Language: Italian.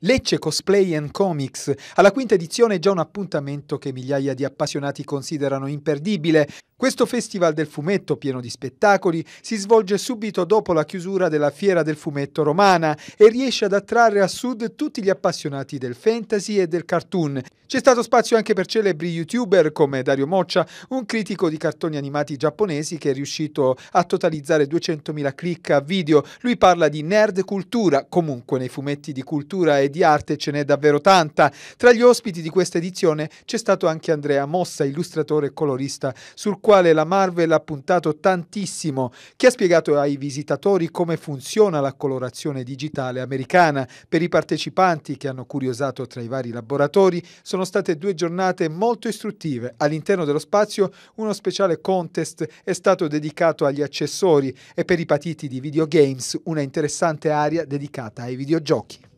Lecce Cosplay and Comics. Alla quinta edizione è già un appuntamento che migliaia di appassionati considerano imperdibile. Questo festival del fumetto, pieno di spettacoli, si svolge subito dopo la chiusura della Fiera del Fumetto romana e riesce ad attrarre a sud tutti gli appassionati del fantasy e del cartoon. C'è stato spazio anche per celebri youtuber come Dario Moccia, un critico di cartoni animati giapponesi che è riuscito a totalizzare 200.000 click a video. Lui parla di nerd cultura, comunque nei fumetti di cultura e e di arte ce n'è davvero tanta. Tra gli ospiti di questa edizione c'è stato anche Andrea Mossa, illustratore e colorista, sul quale la Marvel ha puntato tantissimo, che ha spiegato ai visitatori come funziona la colorazione digitale americana. Per i partecipanti che hanno curiosato tra i vari laboratori sono state due giornate molto istruttive. All'interno dello spazio uno speciale contest è stato dedicato agli accessori e per i patiti di videogames una interessante area dedicata ai videogiochi.